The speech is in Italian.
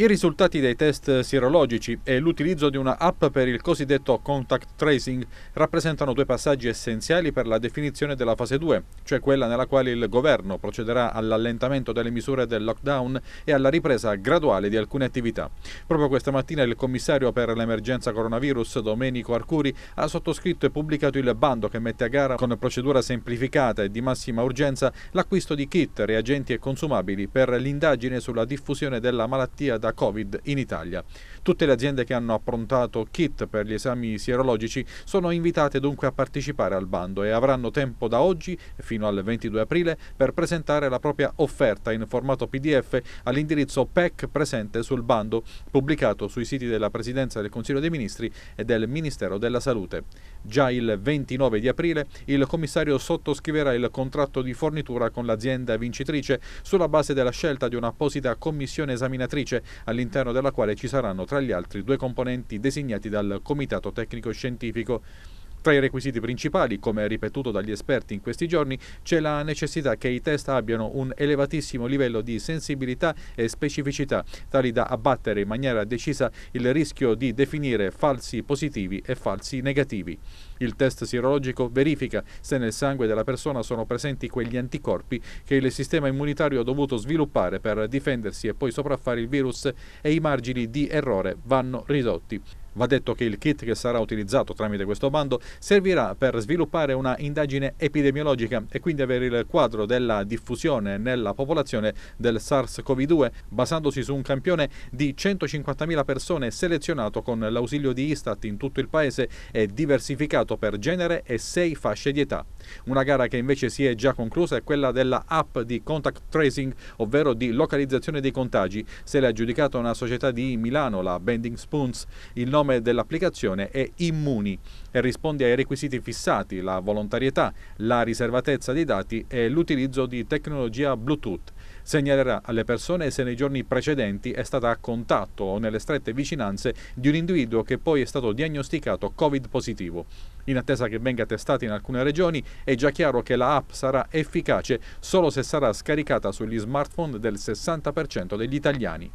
I risultati dei test sierologici e l'utilizzo di una app per il cosiddetto contact tracing rappresentano due passaggi essenziali per la definizione della fase 2, cioè quella nella quale il governo procederà all'allentamento delle misure del lockdown e alla ripresa graduale di alcune attività. Proprio questa mattina il commissario per l'emergenza coronavirus, Domenico Arcuri, ha sottoscritto e pubblicato il bando che mette a gara con procedura semplificata e di massima urgenza l'acquisto di kit, reagenti e consumabili per l'indagine sulla diffusione della malattia da da Covid in Italia. Tutte le aziende che hanno approntato kit per gli esami sierologici sono invitate dunque a partecipare al bando e avranno tempo da oggi fino al 22 aprile per presentare la propria offerta in formato PDF all'indirizzo PEC presente sul bando pubblicato sui siti della Presidenza del Consiglio dei Ministri e del Ministero della Salute. Già il 29 di aprile il commissario sottoscriverà il contratto di fornitura con l'azienda vincitrice sulla base della scelta di un'apposita commissione esaminatrice all'interno della quale ci saranno tra gli altri due componenti designati dal Comitato Tecnico Scientifico tra i requisiti principali, come ripetuto dagli esperti in questi giorni, c'è la necessità che i test abbiano un elevatissimo livello di sensibilità e specificità, tali da abbattere in maniera decisa il rischio di definire falsi positivi e falsi negativi. Il test sirologico verifica se nel sangue della persona sono presenti quegli anticorpi che il sistema immunitario ha dovuto sviluppare per difendersi e poi sopraffare il virus e i margini di errore vanno ridotti. Va detto che il kit che sarà utilizzato tramite questo bando servirà per sviluppare una indagine epidemiologica e quindi avere il quadro della diffusione nella popolazione del SARS-CoV-2 basandosi su un campione di 150.000 persone selezionato con l'ausilio di Istat in tutto il paese e diversificato per genere e sei fasce di età. Una gara che invece si è già conclusa è quella della app di contact tracing, ovvero di localizzazione dei contagi. Se l'ha aggiudicata una società di Milano, la Bending Spoons. Il nome nome dell'applicazione è Immuni e risponde ai requisiti fissati, la volontarietà, la riservatezza dei dati e l'utilizzo di tecnologia Bluetooth. Segnalerà alle persone se nei giorni precedenti è stata a contatto o nelle strette vicinanze di un individuo che poi è stato diagnosticato Covid positivo. In attesa che venga testata in alcune regioni è già chiaro che la app sarà efficace solo se sarà scaricata sugli smartphone del 60% degli italiani.